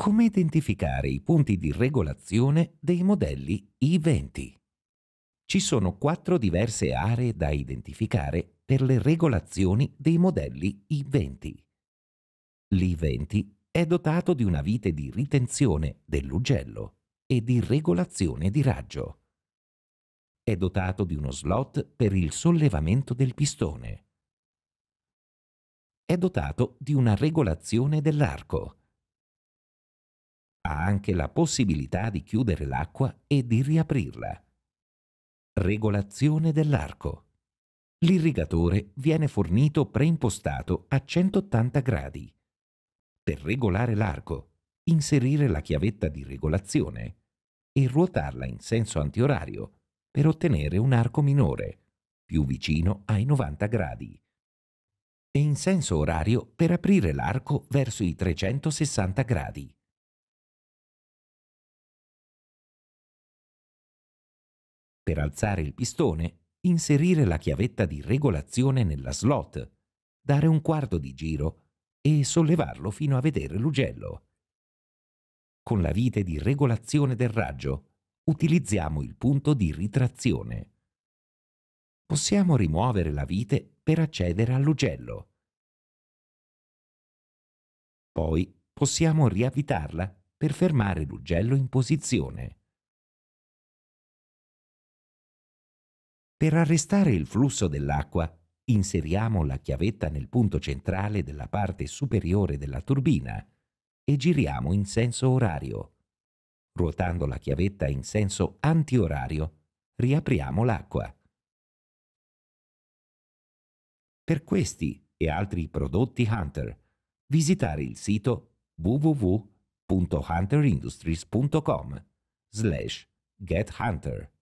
come identificare i punti di regolazione dei modelli I20. Ci sono quattro diverse aree da identificare per le regolazioni dei modelli I20. L'I20 è dotato di una vite di ritenzione dell'ugello e di regolazione di raggio. È dotato di uno slot per il sollevamento del pistone. È dotato di una regolazione dell'arco ha anche la possibilità di chiudere l'acqua e di riaprirla. Regolazione dell'arco. L'irrigatore viene fornito preimpostato a 180 gradi. Per regolare l'arco, inserire la chiavetta di regolazione e ruotarla in senso antiorario per ottenere un arco minore, più vicino ai 90 gradi, e in senso orario per aprire l'arco verso i 360 gradi. Per alzare il pistone, inserire la chiavetta di regolazione nella slot, dare un quarto di giro e sollevarlo fino a vedere l'ugello. Con la vite di regolazione del raggio utilizziamo il punto di ritrazione. Possiamo rimuovere la vite per accedere all'ugello. Poi possiamo riavvitarla per fermare l'ugello in posizione. Per arrestare il flusso dell'acqua, inseriamo la chiavetta nel punto centrale della parte superiore della turbina e giriamo in senso orario. Ruotando la chiavetta in senso antiorario, riapriamo l'acqua. Per questi e altri prodotti Hunter, visitare il sito www.hunterindustries.com slash gethunter.